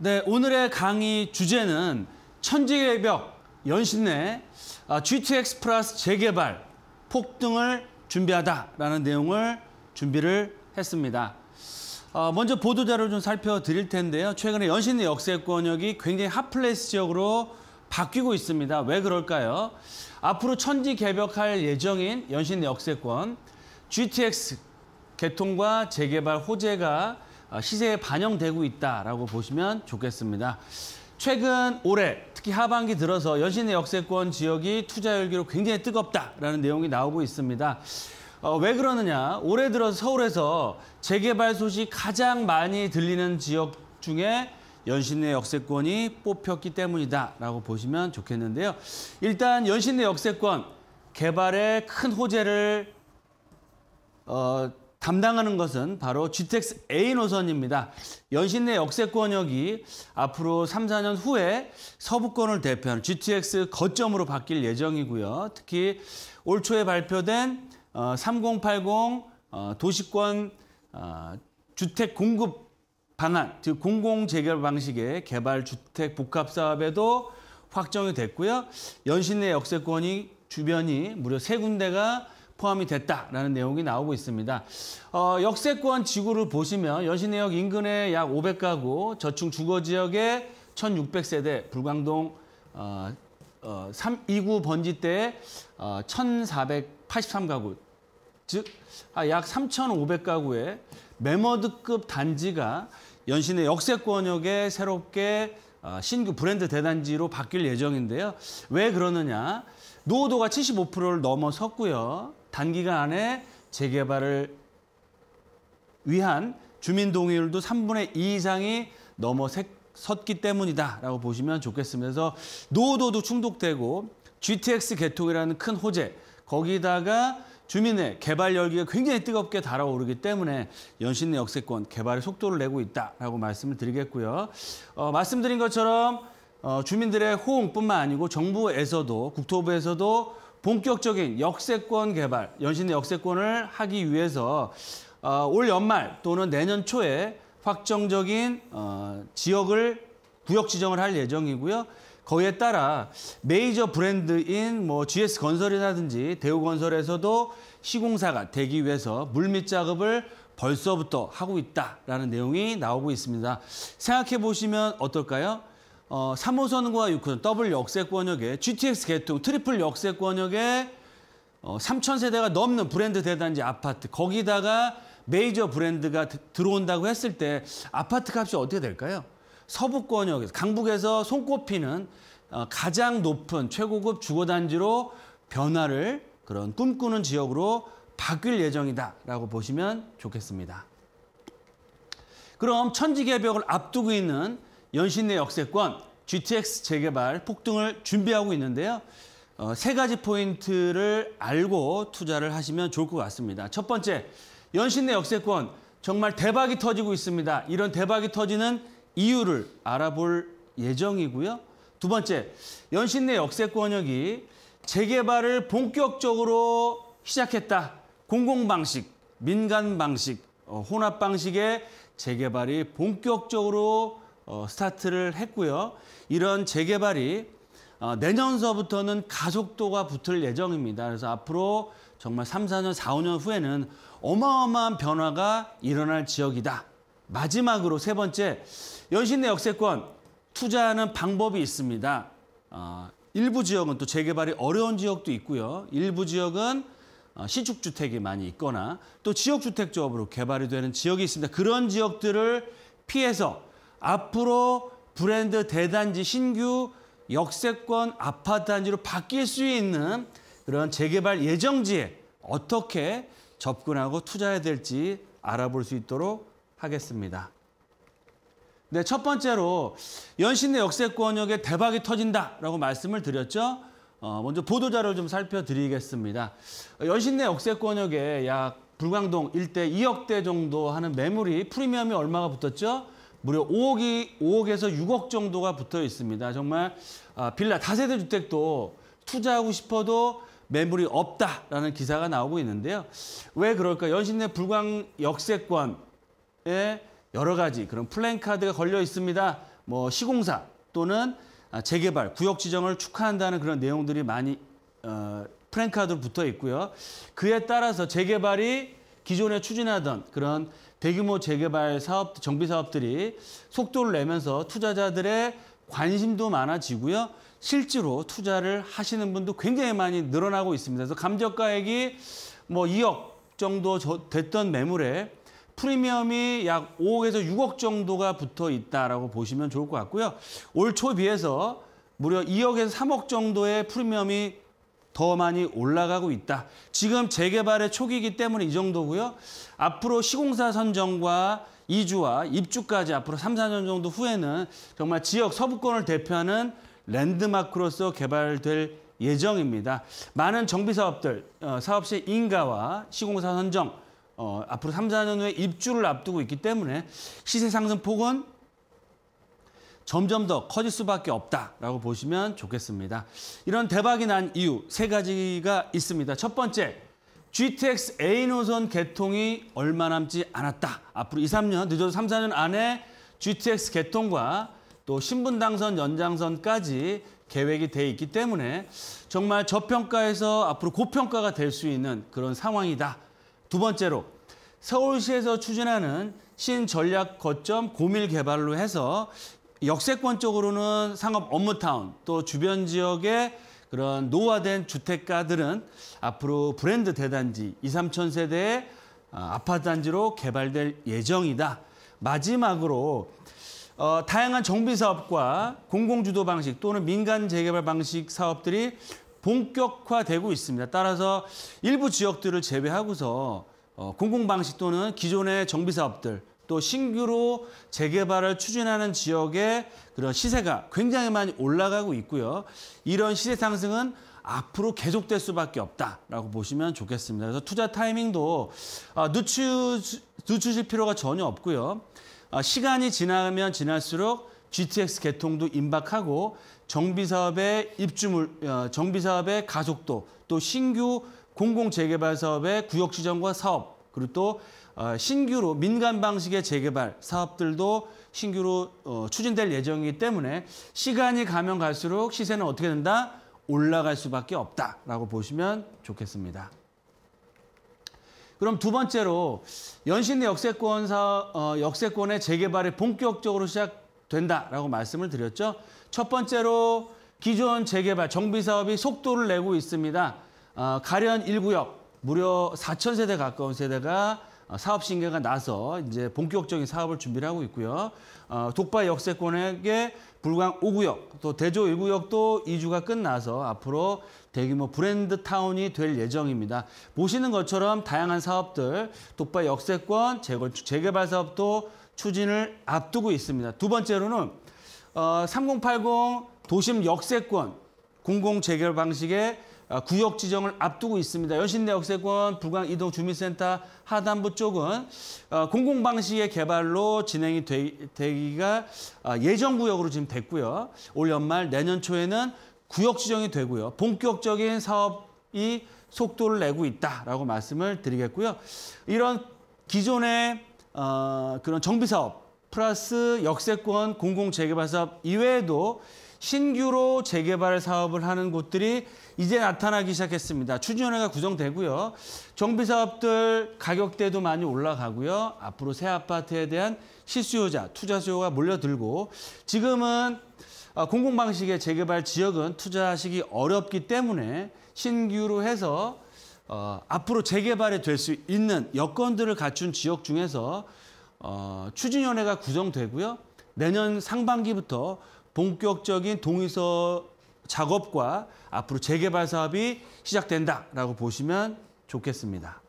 네, 오늘의 강의 주제는 천지개 벽, 연신내, 아, GTX 플러스 재개발, 폭등을 준비하다라는 내용을 준비를 했습니다. 아, 먼저 보도자료 를좀 살펴드릴 텐데요. 최근에 연신내 역세 권역이 굉장히 핫플레이스 지역으로 바뀌고 있습니다. 왜 그럴까요? 앞으로 천지 개벽할 예정인 연신내 역세권, GTX 개통과 재개발 호재가 어, 시세에 반영되고 있다라고 보시면 좋겠습니다. 최근 올해 특히 하반기 들어서 연신내 역세권 지역이 투자 열기로 굉장히 뜨겁다라는 내용이 나오고 있습니다. 어, 왜 그러느냐? 올해 들어 서울에서 재개발 소식 가장 많이 들리는 지역 중에 연신내 역세권이 뽑혔기 때문이다라고 보시면 좋겠는데요. 일단 연신내 역세권 개발에 큰 호재를 어, 담당하는 것은 바로 GTX A 노선입니다. 연신 내 역세권역이 앞으로 3, 4년 후에 서부권을 대표하는 GTX 거점으로 바뀔 예정이고요. 특히 올 초에 발표된 3080 어, 어, 도시권 어, 주택 공급 방안, 즉 공공 재개발 방식의 개발 주택 복합 사업에도 확정이 됐고요. 연신 내 역세권이 주변이 무려 세 군데가 포함이 됐다라는 내용이 나오고 있습니다. 어, 역세권 지구를 보시면 연신내역 인근에 약 500가구, 저층 주거 지역에 1,600세대, 불광동 어, 어, 3, 2구 번지대 어, 1,483가구, 즉, 아, 약 3,500가구의 메머드급 단지가 연신의 역세권역에 새롭게 어, 신규 브랜드 대단지로 바뀔 예정인데요. 왜 그러느냐. 노후도가 75%를 넘어섰고요. 단기간 안에 재개발을 위한 주민 동의율도 3분의 2 이상이 넘어 섰기 때문이다라고 보시면 좋겠습니다. 그래서 노도도 충족되고 GTX 개통이라는 큰 호재 거기다가 주민의 개발 열기가 굉장히 뜨겁게 달아오르기 때문에 연신내 역세권 개발의 속도를 내고 있다라고 말씀을 드리겠고요. 어, 말씀드린 것처럼 어, 주민들의 호응뿐만 아니고 정부에서도 국토부에서도 본격적인 역세권 개발, 연신내 역세권을 하기 위해서 어, 올 연말 또는 내년 초에 확정적인 어, 지역을 구역 지정을 할 예정이고요. 거기에 따라 메이저 브랜드인 뭐 GS 건설이라든지 대우 건설에서도 시공사가 되기 위해서 물밑 작업을 벌써부터 하고 있다라는 내용이 나오고 있습니다. 생각해 보시면 어떨까요? 어, 3호선과 6호선 더블 역세권역에 GTX 개통 트리플 역세권역에 어, 3천 세대가 넘는 브랜드 대단지 아파트 거기다가 메이저 브랜드가 들어온다고 했을 때 아파트 값이 어떻게 될까요? 서북권역에서 강북에서 손꼽히는 어, 가장 높은 최고급 주거단지로 변화를 그런 꿈꾸는 지역으로 바뀔 예정이다라고 보시면 좋겠습니다. 그럼 천지개벽을 앞두고 있는 연신내 역세권, GTX 재개발 폭등을 준비하고 있는데요. 어, 세 가지 포인트를 알고 투자를 하시면 좋을 것 같습니다. 첫 번째, 연신내 역세권 정말 대박이 터지고 있습니다. 이런 대박이 터지는 이유를 알아볼 예정이고요. 두 번째, 연신내 역세권역이 재개발을 본격적으로 시작했다. 공공 방식, 민간 방식, 어, 혼합 방식의 재개발이 본격적으로 어, 스타트를 했고요. 이런 재개발이 어, 내년서부터는 가속도가 붙을 예정입니다. 그래서 앞으로 정말 3, 4년, 4, 5년 후에는 어마어마한 변화가 일어날 지역이다. 마지막으로 세 번째, 연신내 역세권 투자하는 방법이 있습니다. 어, 일부 지역은 또 재개발이 어려운 지역도 있고요. 일부 지역은 시축주택이 많이 있거나 또 지역주택조합으로 개발이 되는 지역이 있습니다. 그런 지역들을 피해서 앞으로 브랜드 대단지 신규 역세권 아파트 단지로 바뀔 수 있는 그런 재개발 예정지에 어떻게 접근하고 투자해야 될지 알아볼 수 있도록 하겠습니다. 네, 첫 번째로 연신내 역세권역에 대박이 터진다라고 말씀을 드렸죠. 어, 먼저 보도자료를 좀 살펴드리겠습니다. 연신내 역세권역에 약 불광동 일대 2억대 정도 하는 매물이 프리미엄이 얼마가 붙었죠? 무려 5억이 5억에서 6억 정도가 붙어 있습니다. 정말 아, 빌라 다세대 주택도 투자하고 싶어도 매물이 없다라는 기사가 나오고 있는데요. 왜 그럴까? 연신내 불광 역세권에 여러 가지 그런 플랜카드가 걸려 있습니다. 뭐 시공사 또는 아, 재개발, 구역 지정을 축하한다는 그런 내용들이 많이 어, 플랜카드로 붙어 있고요. 그에 따라서 재개발이 기존에 추진하던 그런 대규모 재개발 사업, 정비 사업들이 속도를 내면서 투자자들의 관심도 많아지고요. 실제로 투자를 하시는 분도 굉장히 많이 늘어나고 있습니다. 그래서 감정가액이 뭐 2억 정도 됐던 매물에 프리미엄이 약 5억에서 6억 정도가 붙어 있다라고 보시면 좋을 것 같고요. 올초에 비해서 무려 2억에서 3억 정도의 프리미엄이 더 많이 올라가고 있다. 지금 재개발의 초기이기 때문에 이 정도고요. 앞으로 시공사 선정과 이주와 입주까지 앞으로 3, 4년 정도 후에는 정말 지역 서부권을 대표하는 랜드마크로서 개발될 예정입니다. 많은 정비사업들, 어, 사업시 인가와 시공사 선정, 어, 앞으로 3, 4년 후에 입주를 앞두고 있기 때문에 시세 상승폭은 점점 더 커질 수밖에 없다라고 보시면 좋겠습니다. 이런 대박이 난 이유 세 가지가 있습니다. 첫 번째, GTX A 노선 개통이 얼마 남지 않았다. 앞으로 2, 3년, 늦어도 3, 4년 안에 GTX 개통과 또 신분 당선 연장선까지 계획이 돼 있기 때문에 정말 저평가에서 앞으로 고평가가 될 수 있는 그런 상황이다. 두 번째로 서울시에서 추진하는 신전략 거점 고밀 개발로 해서 역세권 쪽으로는 상업 업무타운 또 주변 지역의 그런 노화된 주택가들은 앞으로 브랜드 대단지 2, 3천 세대의 아, 아파트 단지로 개발될 예정이다. 마지막으로 어, 다양한 정비 사업과 공공 주도 방식 또는 민간 재개발 방식 사업들이 본격화되고 있습니다. 따라서 일부 지역들을 제외하고서 어, 공공 방식 또는 기존의 정비 사업들 또 신규로 재개발을 추진하는 지역의 그런 시세가 굉장히 많이 올라가고 있고요. 이런 시세 상승은 앞으로 계속될 수밖에 없다라고 보시면 좋겠습니다. 그래서 투자 타이밍도 아, 늦추, 늦추실 필요가 전혀 없고요. 아, 시간이 지나면 지날수록 GTX 개통도 임박하고 정비사업의 입주물, 어, 정비사업의 가속도, 또 신규 공공재개발 사업의 구역 지정과 사업, 그리고 또 어, 신규로 민간 방식의 재개발 사업들도 신규로 어, 추진될 예정이기 때문에 시간이 가면 갈수록 시세는 어떻게 된다? 올라갈 수밖에 없다라고 보시면 좋겠습니다. 그럼 두 번째로 연신내 역세권 사 어, 역세권의 재개발이 본격적으로 시작된다라고 말씀을 드렸죠. 첫 번째로 기존 재개발 정비 사업이 속도를 내고 있습니다. 어, 가련 1구역 무려 4천 세대 가까운 세대가 어, 사업 신계가 나서 이제 본격적인 사업을 준비를 하고 있고요. 어, 독바 역세권에게 불광 5구역, 또 대조 1구역도 이주가 끝나서 앞으로 대규모 브랜드 타운이 될 예정입니다. 보시는 것처럼 다양한 사업들, 독바 역세권, 재건축, 재개발 사업도 추진을 앞두고 있습니다. 두 번째로는 어, 3080 도심 역세권 공공 재개발 방식의 아, 구역 지정을 앞두고 있습니다. 연신내 역세권, 불광 이동 주민센터 하단부 쪽은 아, 공공 방식의 개발로 진행이 되기가 되 아, 예정 구역으로 지금 됐고요. 올 연말 내년 초에는 구역 지정이 되고요. 본격적인 사업이 속도를 내고 있다라고 말씀을 드리겠고요. 이런 기존의 어, 그런 정비 사업 플러스 역세권 공공 재개발 사업 이외에도 신규로 재개발 사업을 하는 곳들이 이제 나타나기 시작했습니다. 추진위원회가 구성되고요. 정비 사업들 가격대도 많이 올라가고요. 앞으로 새 아파트에 대한 실수요자, 투자 수요가 몰려들고 지금은 어, 공공 방식의 재개발 지역은 투자하시기 어렵기 때문에 신규로 해서 어, 앞으로 재개발이 될 수 있는 여건들을 갖춘 지역 중에서 어, 추진위원회가 구성되고요. 내년 상반기부터 본격적인 동의서 작업과 앞으로 재개발 사업이 시작된다라고 보시면 좋겠습니다.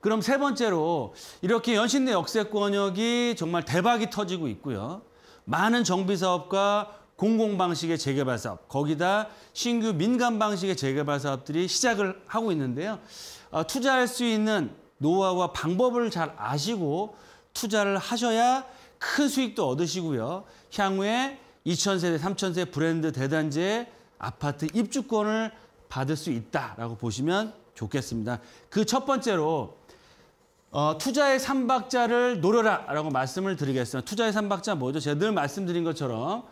그럼 세 번째로 이렇게 연신내 역세권역이 정말 대박이 터지고 있고요. 많은 정비사업과 공공방식의 재개발 사업, 거기다 신규 민간 방식의 재개발 사업들이 시작을 하고 있는데요. 어, 투자할 수 있는 노하우와 방법을 잘 아시고 투자를 하셔야 큰 수익도 얻으시고요. 향후에 2천세대, 3천세 브랜드 대단지의 아파트 입주권을 받을 수 있다라고 보시면 좋겠습니다. 그 첫 번째로 어, 투자의 삼박자를 노려라라고 말씀을 드리겠습니다. 투자의 삼박자 뭐죠? 제가 늘 말씀드린 것처럼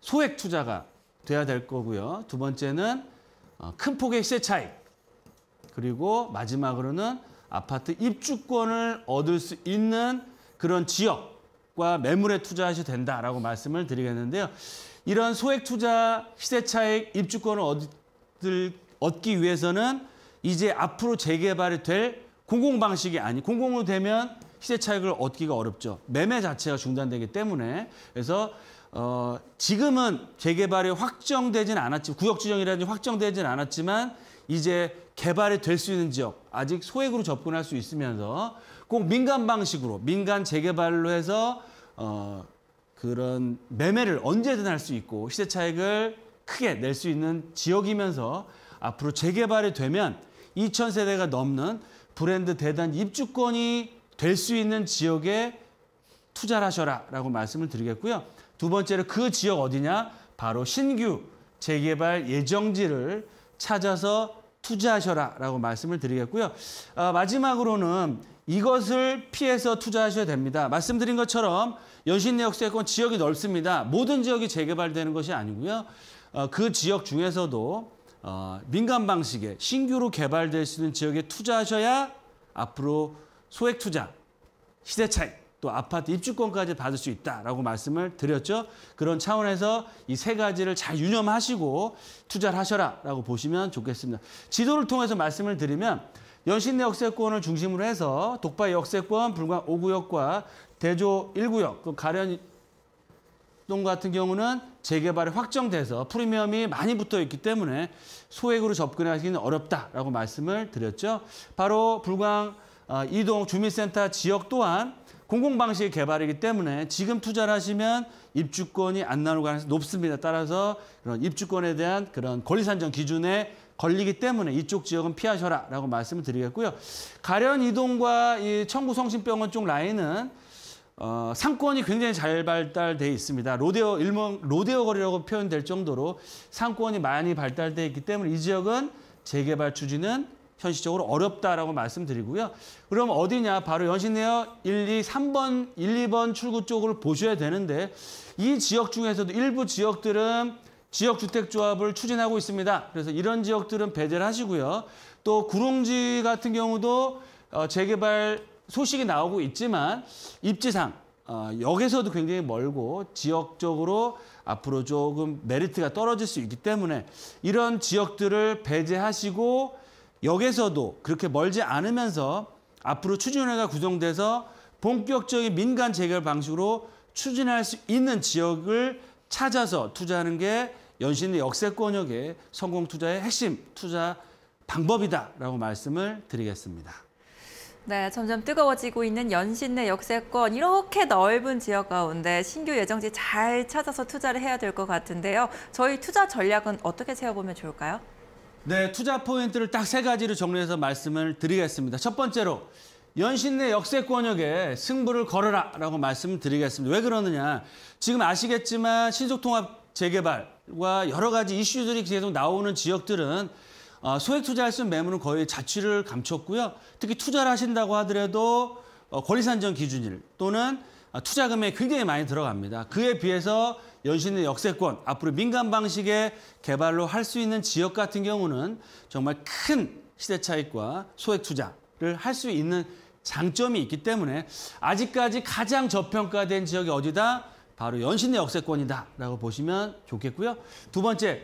소액 투자가 돼야 될 거고요. 두 번째는 어, 큰 폭의 시세 차익. 그리고 마지막으로는 아파트 입주권을 얻을 수 있는 그런 지역 과 매물에 투자하셔도 된다라고 말씀을 드리겠는데요. 이런 소액 투자, 시세 차익, 입주권을 얻을, 얻기 위해서는 이제 앞으로 재개발이 될 공공 방식이 아니 공공으로 되면 시세 차익을 얻기가 어렵죠. 매매 자체가 중단되기 때문에 그래서 어, 지금은 재개발이 확정되진 않았지 구역 지정이라든지 확정되진 않았지만 이제 개발이 될 수 있는 지역 아직 소액으로 접근할 수 있으면서 꼭 민간 방식으로 민간 재개발로 해서 어, 그런 매매를 언제든 할 수 있고 시세 차익을 크게 낼 수 있는 지역이면서 앞으로 재개발이 되면 2,000세대가 넘는 브랜드 대단 입주권이 될 수 있는 지역에 투자를 하셔라 라고 말씀을 드리겠고요. 두 번째로 그 지역 어디냐? 바로 신규 재개발 예정지를 찾아서 투자하셔라 라고 말씀을 드리겠고요. 아, 마지막으로는 이것을 피해서 투자하셔야 됩니다. 말씀드린 것처럼 연신내역세권 지역이 넓습니다. 모든 지역이 재개발되는 것이 아니고요. 어, 그 지역 중에서도 어, 민간 방식의 신규로 개발될 수 있는 지역에 투자하셔야 앞으로 소액 투자, 시대 차익또 아파트 입주권까지 받을 수 있다라고 말씀을 드렸죠. 그런 차원에서 이 세 가지를 잘 유념하시고 투자를 하셔라라고 보시면 좋겠습니다. 지도를 통해서 말씀을 드리면 연신내 역세권을 중심으로 해서 독바 역세권 불과 5구역과 대조 1구역, 그 가련동 같은 경우는 재개발이 확정돼서 프리미엄이 많이 붙어 있기 때문에 소액으로 접근하기는 어렵다라고 말씀을 드렸죠. 바로 불광 아, 이동 주민센터 지역 또한 공공방식 의 개발이기 때문에 지금 투자를 하시면 입주권이 안 나올 가능성이 높습니다. 따라서 그런 입주권에 대한 그런 권리산정 기준에 걸리기 때문에 이쪽 지역은 피하셔라 라고 말씀을 드리겠고요. 가련 이동과 이 청구 성심병원 쪽 라인은 어, 상권이 굉장히 잘 발달돼 있습니다. 로데오 일명 로데오 거리라고 표현될 정도로 상권이 많이 발달돼 있기 때문에 이 지역은 재개발 추진은 현실적으로 어렵다라고 말씀드리고요. 그럼 어디냐? 바로 연신내역 1, 2, 3번, 1, 2번 출구 쪽을 보셔야 되는데 이 지역 중에서도 일부 지역들은 지역주택조합을 추진하고 있습니다. 그래서 이런 지역들은 배제를 하시고요. 또구룡지 같은 경우도 어, 재개발 소식이 나오고 있지만 입지상 어, 역에서도 굉장히 멀고 지역적으로 앞으로 조금 메리트가 떨어질 수 있기 때문에 이런 지역들을 배제하시고 역에서도 그렇게 멀지 않으면서 앞으로 추진위원회가 구성돼서 본격적인 민간 재개발 방식으로 추진할 수 있는 지역을 찾아서 투자하는 게 연신의 역세권역의 성공 투자의 핵심 투자 방법이다라고 말씀을 드리겠습니다. 네, 점점 뜨거워지고 있는 연신내 역세권 이렇게 넓은 지역 가운데 신규 예정지 잘 찾아서 투자를 해야 될 것 같은데요. 저희 투자 전략은 어떻게 세워보면 좋을까요? 네, 투자 포인트를 딱 세 가지로 정리해서 말씀을 드리겠습니다. 첫 번째로 연신내 역세권역에 승부를 걸어라 라고 말씀드리겠습니다. 왜 그러느냐. 지금 아시겠지만 신속통합 재개발과 여러 가지 이슈들이 계속 나오는 지역들은 어, 소액 투자할 수 있는 매물은 거의 자취를 감췄고요. 특히 투자를 하신다고 하더라도 어, 권리산정 기준일 또는 어, 투자 금액 굉장히 많이 들어갑니다. 그에 비해서 연신의 역세권, 앞으로 민간 방식의 개발로 할 수 있는 지역 같은 경우는 정말 큰 시대 차익과 소액 투자를 할 수 있는 장점이 있기 때문에 아직까지 가장 저평가된 지역이 어디다? 바로 연신내 역세권이다라고 보시면 좋겠고요. 두 번째,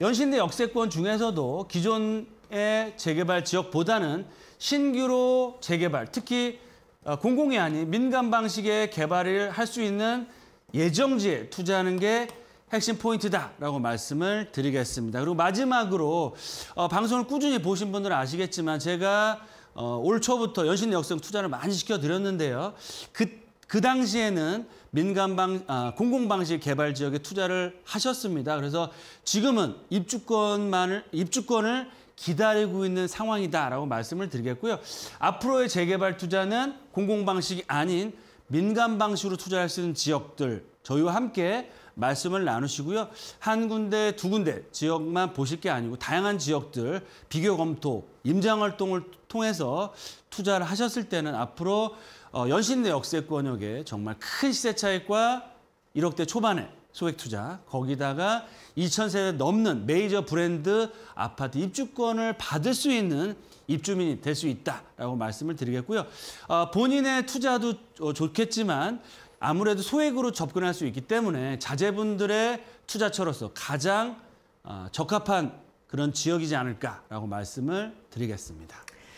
연신내 역세권 중에서도 기존의 재개발 지역보다는 신규로 재개발, 특히 어, 공공이 아닌 민간 방식의 개발을 할 수 있는 예정지에 투자하는 게 핵심 포인트다라고 말씀을 드리겠습니다. 그리고 마지막으로 어, 방송을 꾸준히 보신 분들은 아시겠지만 제가 어, 올 초부터 연신 역성 투자를 많이 시켜드렸는데요. 그, 그 당시에는 민간방, 아, 공공방식 개발 지역에 투자를 하셨습니다. 그래서 지금은 입주권만을, 입주권을 기다리고 있는 상황이다라고 말씀을 드리겠고요. 앞으로의 재개발 투자는 공공방식이 아닌 민간 방식으로 투자할 수 있는 지역들 저희와 함께 말씀을 나누시고요. 한 군데, 두 군데 지역만 보실 게 아니고 다양한 지역들 비교 검토 임장 활동을 통해서 투자를 하셨을 때는 앞으로 어, 연신내 역세권역에 정말 큰 시세 차익과 1억대 초반의 소액 투자 거기다가 2,000세대 넘는 메이저 브랜드 아파트 입주권을 받을 수 있는 입주민이 될 수 있다라고 말씀을 드리겠고요. 어, 본인의 투자도 어, 좋겠지만 아무래도 소액으로 접근할 수 있기 때문에 자제분들의 투자처로서 가장 어, 적합한 그런 지역이지 않을까라고 말씀을 드리겠습니다.